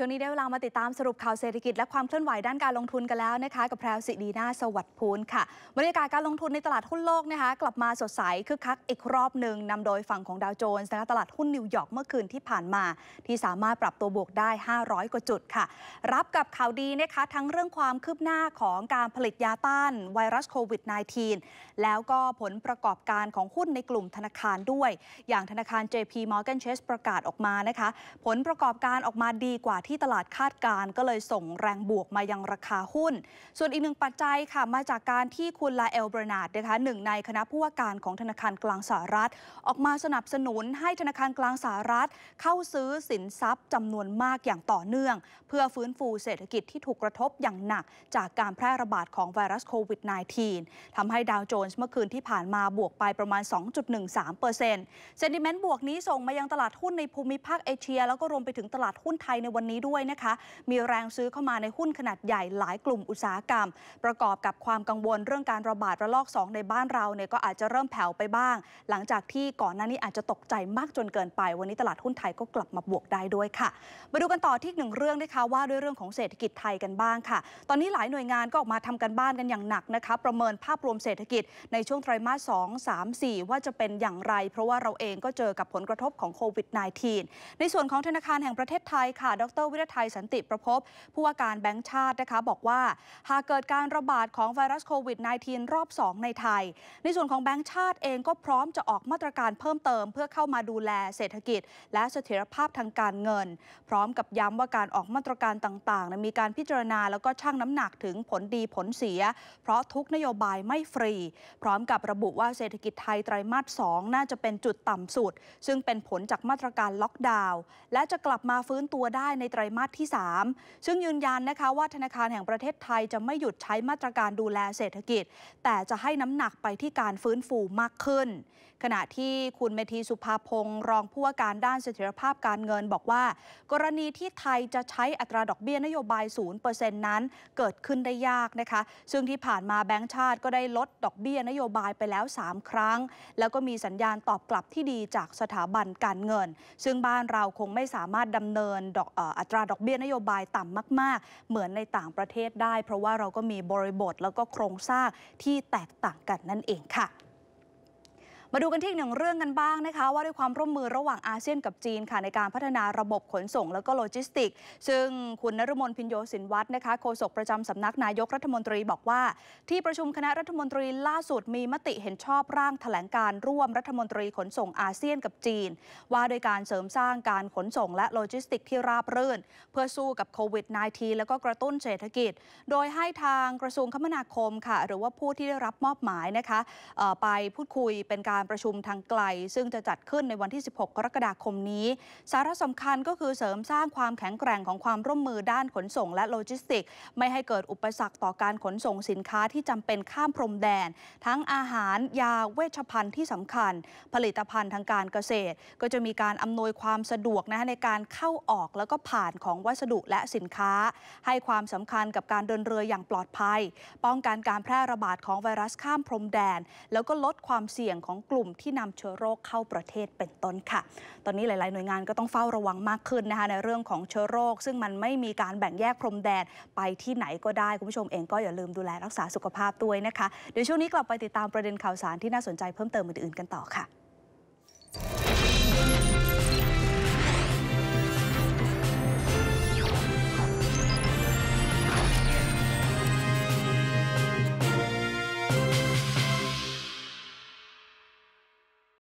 ช่วงนี้ได้เวลามาติดตามสรุปข่าวเศรษฐกิจ และความเคลื่อนไหวด้านการลงทุนกันแล้วนะคะกับแพรวสิดีนาสวัสดิ์พูนค่ะ บรรยากาศการลงทุนในตลาดหุ้นโลกนะคะกลับมาสดใสคึกคักอีกรอบหนึ่งนำโดยฝั่งของดาวโจนส์นะคะตลาดหุ้นนิวยอร์กเมื่อคืนที่ผ่านมา ที่สามารถปรับตัวบวกได้ 500 กว่าจุดค่ะ รับกับข่าวดีนะคะทั้งเรื่องความคืบหน้าของการผลิตยาต้านไวรัสโควิด -19 แล้วก็ผลประกอบการของหุ้นในกลุ่มธนาคารด้วย อย่างธนาคาร JP Morgan Chase ประกาศออกมานะคะผลประกอบการออกมาดีกว่าที่ที่ตลาดคาดการก็เลยส่งแรงบวกมายังราคาหุ้น ส่วนอีกหนึ่งปัจจัยค่ะมาจากการที่คุณลาเอลเบรนาดนะคะหนึ่งในคณะผู้ว่าการของธนาคารกลางสหรัฐ ออกมาสนับสนุน ให้ธนาคารกลางสหรัฐ เข้าซื้อสินทรัพย์ จำนวนมากอย่างต่อเนื่องเพื่อฟื้นฟูเศรษฐกิจที่ถูกกระทบอย่างหนักจากการแพร่ระบาดของไวรัสโควิด -19 ทำให้ดาวโจนส์เมื่อคืนที่ผ่านมาบวกไปประมาณ 2.13%เซนติเมนต์บวกนี้ส่งมายังตลาดหุ้นในภูมิภาคเอเชียแล้วก็รวมไปถึงตลาดหุ้นไทยในวันนี้ี้ด้วยนะคะ มีแรงซื้อเข้ามาในหุ้นขนาดใหญ่หลายกลุ่มอุตสาหกรรม ประกอบกับความกังวลเรื่องการระบาดระลอก2ในบ้านเราเนี่ยก็อาจจะเริ่มแผ่วไปบ้าง หลังจากที่ก่อนหน้านี้อาจจะตกใจมากจนเกินไป วันนี้ตลาดหุ้นไทยก็กลับมาบวกได้ด้วยค่ะ มาดูกันต่อที่หนึ่งเรื่องนะคะว่าด้วยเรื่องของเศรษฐกิจไทยกันบ้างค่ะ ตอนนี้หลายหน่วยงานก็ออกมาทำกันบ้านกันอย่างหนักนะคะ ประเมินภาพรวมเศรษฐกิจในช่วงไตรมาส2 3 4 ว่าจะเป็นอย่างไรเพราะว่าเราเองก็เจอกับผลกระทบของโควิด -19 ในส่วนของธนาคารแห่งประเทศไทยค่ะ ดรวิรไทยสันติประพบผู้ว่าการแบงค์ชาตินะคะบอกว่าหากเกิดการระบาดของไวรัสโควิด -19 รอบ 2 ในไทย ในส่วนของแบงค์ชาติเองก็พร้อมจะออกมาตรการเพิ่มเติมเพื่อเข้ามาดูแลเศรษฐกิจ และเสถียรภาพทางการเงิน พร้อมกับย้ำว่าการออกมาตรการต่างๆมีการพิจารณาแล้วก็ชั่งน้ำหนักถึงผลดีผลเสีย เพราะทุกนโยบายไม่ฟรี พร้อมกับระบุว่าเศรษฐกิจไทยไตรมาส2น่าจะเป็นจุดต่ำสุด ซึ่งเป็นผลจากมาตรการล็อกดาวน์และจะกลับมาฟื้นตัวได้ในไตรมาสที่ 3 ซึ่งยืนยันนะคะว่าธนาคารแห่งประเทศไทยจะไม่หยุดใช้มาตรการดูแลเศรษฐกิจ แต่จะให้น้ำหนักไปที่การฟื้นฟูมากขึ้น ขณะที่คุณเมธีสุภาพงศ์รองผู้ว่าการด้านเสถียรภาพการเงินบอกว่า กรณีที่ไทยจะใช้อัตราดอกเบี้ยนโยบาย 0%นั้นเกิดขึ้นได้ยากนะคะ ซึ่งที่ผ่านมาแบงก์ชาติก็ได้ลดดอกเบี้ยนโยบายไปแล้ว 3 ครั้ง แล้วก็มีสัญญาณตอบกลับที่ดีจากสถาบันการเงิน ซึ่งบ้านเราคงไม่สามารถดำเนินดอกอัตราดอกเบี้ยนโยบายต่ำมาก ๆ เหมือนในต่างประเทศได้ เพราะว่าเราก็มีบริบทแล้วก็โครงสร้างที่แตกต่างกันนั่นเองค่ะมาดูกันที่หนึ่งเรื่องกันบ้างนะคะว่าด้วยความร่วมมือระหว่างอาเซียน กับจีนค่ะในการพัฒนาระบบขนส่งและก็โลจิสติก ซึ่งคุณนรมนพินโยสินวัตรนะคะโฆษกประจำสำนักนายกรัฐมนตรี บอกว่า ที่ประชุมคณะรัฐมนตรีล่าสุดมีมติเห็นชอบร่างแถลงการร่วมรัฐมนตรีขนส่งอาเซียนกับจีน ว่าโดยการเสริมสร้างการขนส่ง และโลจิสติกที่ราบรื่นเพื่อสู้กับโควิด -19 แล้วก็กระตุ้นเศรษฐกิจ โดยให้ทางกระทรวงคมนาคมค่ะหรือว่าผู้ที่ได้รับมอบหมายนะคะไปพูดคุยเป็นการการประชุมทางไกล ซึ่งจะจัดขึ้นในวันที่ 16 กรกฎาคมนี้ สาระสำคัญก็คือเสริมสร้างความแข็งแกร่งของความร่วมมือด้านขนส่งและโลจิสติก ไม่ให้เกิดอุปสรรคต่อการขนส่งสินค้าที่จำเป็นข้ามพรมแดน ทั้งอาหาร ยาเวชภัณฑ์ที่สำคัญ ผลิตภัณฑ์ทางการเกษตร ก็จะมีการอำนวยความสะดวกนะในการเข้าออกแล้วก็ผ่านของวัสดุและสินค้า ให้ความสำคัญกับการเดินเรืออย่างปลอดภัย ป้องกันการแพร่ระบาดของไวรัสข้ามพรมแดน แล้วก็ลดความเสี่ยงของกลุ่มที่นำเชื้อโรคเข้าประเทศเป็นต้นค่ะ ตอนนี้หลายๆหน่วยงานก็ต้องเฝ้าระวังมากขึ้นนะคะในเรื่องของเชื้อโรค ซึ่งมันไม่มีการแบ่งแยกพรมแดนไปที่ไหนก็ได้คุณผู้ชมเองก็อย่าลืมดูแลรักษาสุขภาพด้วยนะคะ เดี๋ยวช่วงนี้กลับไปติดตามประเด็นข่าวสารที่น่าสนใจเพิ่มเติมอื่นๆกันต่อค่ะ